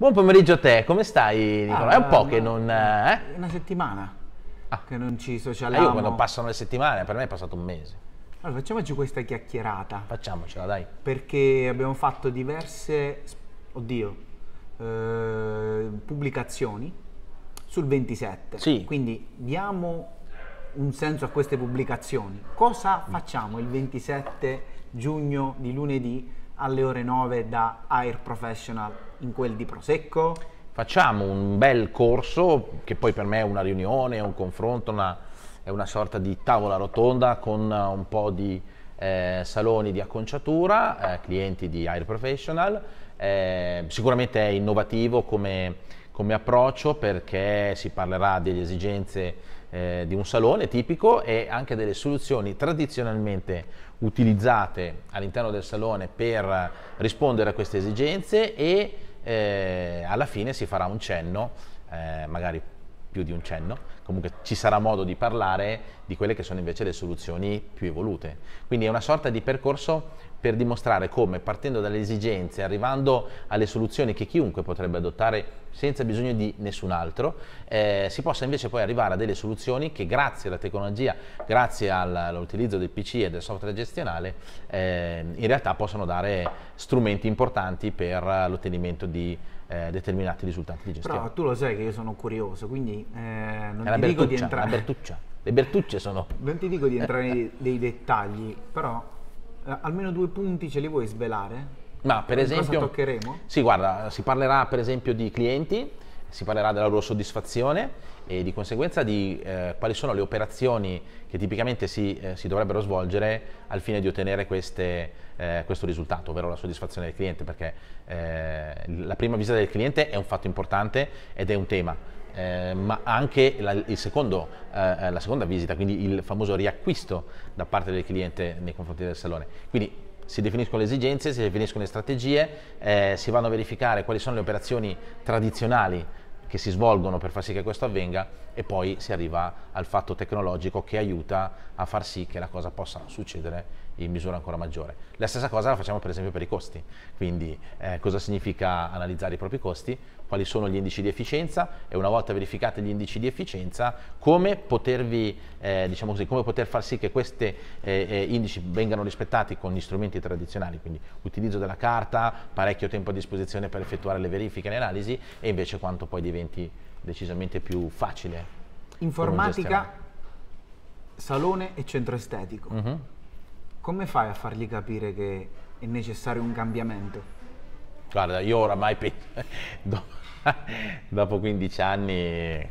Buon pomeriggio a te, come stai Nicola? Ah, è un po' ah, che non... Eh? Una settimana ah. che non ci socialiamo. Eh io quando passano le settimane, per me è passato un mese. Allora facciamoci questa chiacchierata. Facciamocela, dai. Perché abbiamo fatto diverse, oddio, eh, pubblicazioni sul 27. Sì. Quindi diamo un senso a queste pubblicazioni. Cosa mm. facciamo il 27 giugno di lunedì alle ore 9 da Air Professional in quel di Prosecco? Facciamo un bel corso che poi per me è una riunione, un confronto, una, è una sorta di tavola rotonda con eh, un po' di eh, saloni di acconciatura, eh, clienti di Air Professional. Eh, sicuramente è innovativo come, come approccio perché si parlerà delle esigenze eh, di un salone tipico e anche delle soluzioni tradizionalmente utilizzate all'interno del salone per rispondere a queste esigenze e eh, alla fine si farà un cenno eh, magari più di un cenno, comunque ci sarà modo di parlare di quelle che sono invece le soluzioni più evolute. Quindi è una sorta di percorso per dimostrare come partendo dalle esigenze, arrivando alle soluzioni che chiunque potrebbe adottare senza bisogno di nessun altro, eh, si possa invece poi arrivare a delle soluzioni che grazie alla tecnologia, grazie all'utilizzo del PC e del software gestionale, eh, in realtà possono dare strumenti importanti per l'ottenimento di eh, determinati risultati di gestione. Però tu lo sai che io sono curioso, quindi eh, non è ti dico di entrare... Bertuccia. Le Bertucce sono... Non ti dico di entrare nei, nei dettagli, però eh, almeno due punti ce li vuoi svelare? Ma per esempio... Cosa toccheremo? Sì, guarda, si parlerà per esempio di clienti, si parlerà della loro soddisfazione e di conseguenza di eh, quali sono le operazioni che tipicamente si, eh, si, dovrebbero svolgere al fine di ottenere queste, eh, questo risultato, ovvero la soddisfazione del cliente, perché eh, la prima visita del cliente è un fatto importante ed è un tema, eh, ma anche la, secondo, eh, la seconda visita, quindi il famoso riacquisto da parte del cliente nei confronti del salone. Quindi si definiscono le esigenze, si definiscono le strategie, eh, si vanno a verificare quali sono le operazioni tradizionali che si svolgono per far sì che questo avvenga e poi si arriva al fatto tecnologico che aiuta a far sì che la cosa possa succedere in misura ancora maggiore. La stessa cosa la facciamo per esempio per i costi, quindi eh, cosa significa analizzare i propri costi, quali sono gli indici di efficienza e una volta verificati gli indici di efficienza come, potervi, eh, diciamo così, come poter far sì che questi eh, eh, indici vengano rispettati con gli strumenti tradizionali, quindi utilizzo della carta, parecchio tempo a disposizione per effettuare le verifiche e le analisi e invece quanto poi diventi decisamente più facile. Informatica, salone e centro estetico. Uh mm-hmm. -huh come fai a fargli capire che è necessario un cambiamento? Guarda, io oramai dopo 15 anni,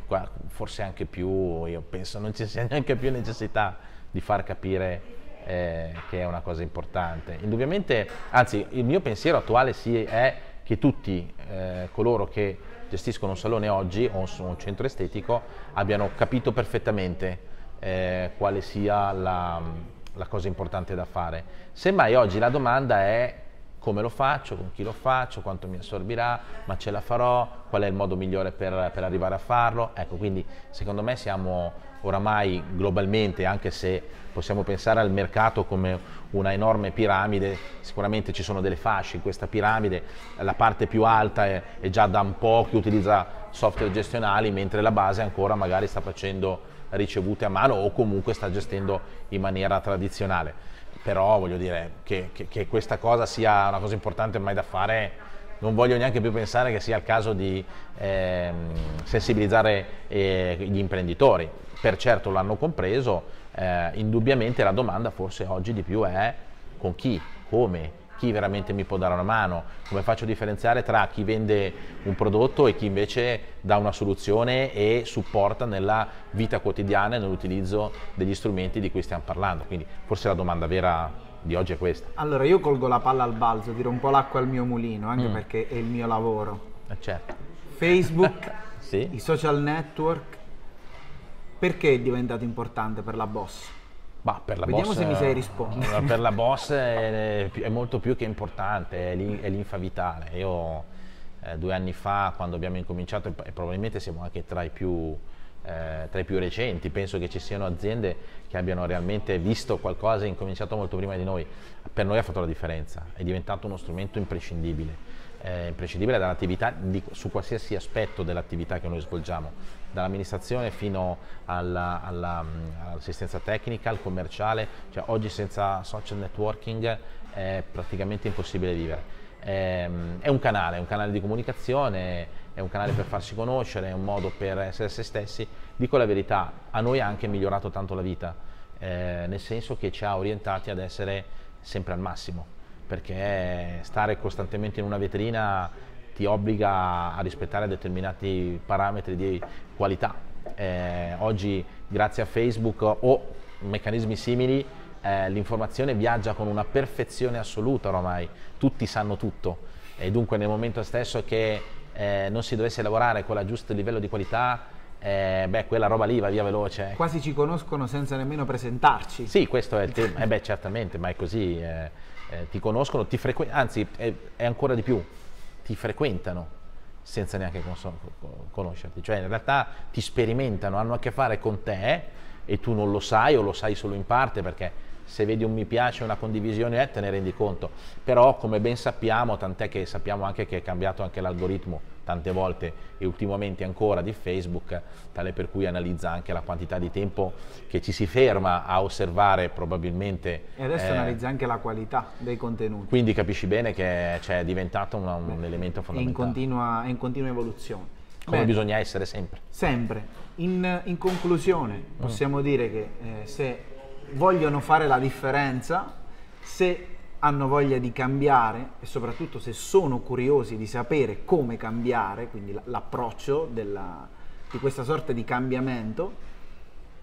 forse anche più, io penso non ci sia neanche più necessità di far capire eh, che è una cosa importante. Indubbiamente, anzi, il mio pensiero attuale sì è che tutti eh, coloro che gestiscono un salone oggi o un centro estetico abbiano capito perfettamente eh, quale sia la la cosa importante da fare. Semmai oggi la domanda è come lo faccio, con chi lo faccio, quanto mi assorbirà, ma ce la farò, qual è il modo migliore per, per arrivare a farlo. Ecco, quindi secondo me siamo oramai globalmente, anche se possiamo pensare al mercato come una enorme piramide, sicuramente ci sono delle fasce in questa piramide, la parte più alta è, è già da un po' che utilizza software gestionali, mentre la base ancora magari sta facendo ricevute a mano o comunque sta gestendo in maniera tradizionale però voglio dire che, che, che, questa cosa sia una cosa importante mai da fare non voglio neanche più pensare che sia il caso di eh, sensibilizzare eh, gli imprenditori per certo l'hanno compreso eh, indubbiamente la domanda forse oggi di più è con chi, come, chi veramente mi può dare una mano, come faccio a differenziare tra chi vende un prodotto e chi invece dà una soluzione e supporta nella vita quotidiana e nell'utilizzo degli strumenti di cui stiamo parlando. Quindi forse la domanda vera di oggi è questa. Allora io colgo la palla al balzo, tiro un po' l'acqua al mio mulino, anche mm. perché è il mio lavoro. Eh certo. Facebook, sì. i social network, perché è diventato importante per la Boss? Bah, per la Vediamo boss, se mi sai eh, rispondere. Per la boss è, è, molto più che importante, è linfa vitale. Io eh, due anni fa, quando abbiamo incominciato, e probabilmente siamo anche tra i più eh, tra i più recenti, penso che ci siano aziende che abbiano realmente visto qualcosa e incominciato molto prima di noi, per noi ha fatto la differenza, è diventato uno strumento imprescindibile eh, imprescindibile dall'attività su qualsiasi aspetto dell'attività che noi svolgiamo, dall'amministrazione fino mm, all'assistenza tecnica, al commerciale, cioè oggi senza social networking è praticamente impossibile vivere. È, ehm, è un canale, è un canale di comunicazione, è un canale per farsi conoscere, è un modo per essere se stessi. Dico la verità, a noi ha anche migliorato tanto la vita, eh, nel senso che ci ha orientati ad essere sempre al massimo perché stare costantemente in una vetrina ti obbliga a rispettare determinati parametri di qualità. Eh, oggi grazie a Facebook o meccanismi simili eh, l'informazione viaggia con una perfezione assoluta oramai, tutti sanno tutto e dunque nel momento stesso che eh, non si dovesse lavorare con il giusto livello di qualità eh, beh, quella roba lì va via veloce. Eh. Quasi ci conoscono senza nemmeno presentarci. Sì, questo è il tema. eh beh, certamente, ma è così. Eh eh, ti conoscono, ti frequ- anzi è, è, ancora di più, ti frequentano senza neanche cons- conoscerti, cioè in realtà ti sperimentano, hanno a che fare con te e tu non lo sai o lo sai solo in parte perché se vedi un mi piace, una condivisione, eh, te ne rendi conto, però come ben sappiamo, tant'è che sappiamo anche che è cambiato anche l'algoritmo tante volte e ultimamente ancora di Facebook, tale per cui analizza anche la quantità di tempo che ci si ferma a osservare probabilmente. E adesso eh, analizza anche la qualità dei contenuti. Quindi capisci bene che cioè, è diventato una, un Beh, elemento fondamentale. È in continua, è in continua evoluzione. Come Beh, bisogna essere sempre. Sempre. In, in conclusione mm. possiamo mm. dire che eh, se vogliono fare la differenza, se hanno voglia di cambiare e soprattutto se sono curiosi di sapere come cambiare, quindi l'approccio della, di questa sorta di cambiamento,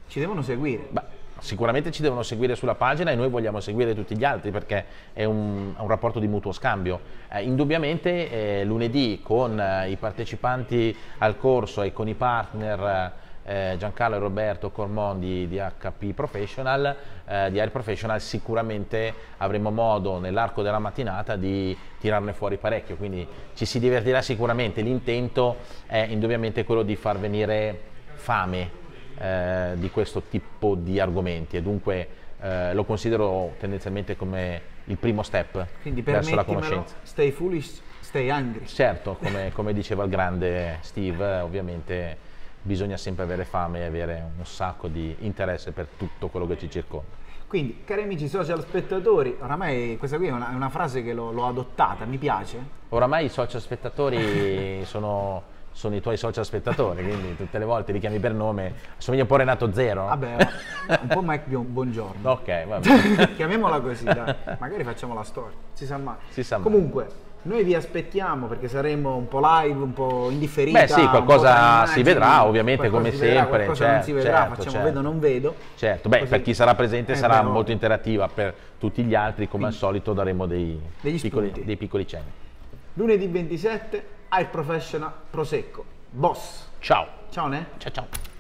ci devono seguire. Beh, sicuramente ci devono seguire sulla pagina e noi vogliamo seguire tutti gli altri perché è un, un rapporto di mutuo scambio. Eh, indubbiamente eh, lunedì con eh, i partecipanti al corso e con i partner eh, Giancarlo e Roberto Cormon di, di HP Professional, eh, di Air Professional, sicuramente avremo modo nell'arco della mattinata di tirarne fuori parecchio, quindi ci si divertirà sicuramente. L'intento è indubbiamente quello di far venire fame eh, di questo tipo di argomenti e dunque eh, lo considero tendenzialmente come il primo step quindi verso la conoscenza. Stay foolish, stay angry. Certo, come, come diceva il grande Steve, ovviamente bisogna sempre avere fame e avere un sacco di interesse per tutto quello che ci circonda. Quindi, cari amici social spettatori, oramai questa qui è una, è una frase che l'ho adottata, mi piace. Oramai i social spettatori sono sono i tuoi social spettatori, quindi tutte le volte li chiami per nome. Assomiglia un po' Renato Zero. Vabbè, un po' Mike Buongiorno. Ok, va bene. Chiamiamola così, dai. Magari facciamo la storia, si sa mai. Si sa mai. Comunque, noi vi aspettiamo perché saremo un po' live, un po' indifferenti. Beh sì, qualcosa si vedrà ovviamente come si vedrà, sempre. Certo, non si vedrà, certo, facciamo certo. vedo non vedo. Certo, beh Così. per chi sarà presente eh, sarà però... molto interattiva, per tutti gli altri come Quindi, al solito daremo dei piccoli, dei piccoli cenni. Lunedì 27 al Professional Prosecco. Boss. Ciao. Ciao Ne. Ciao ciao.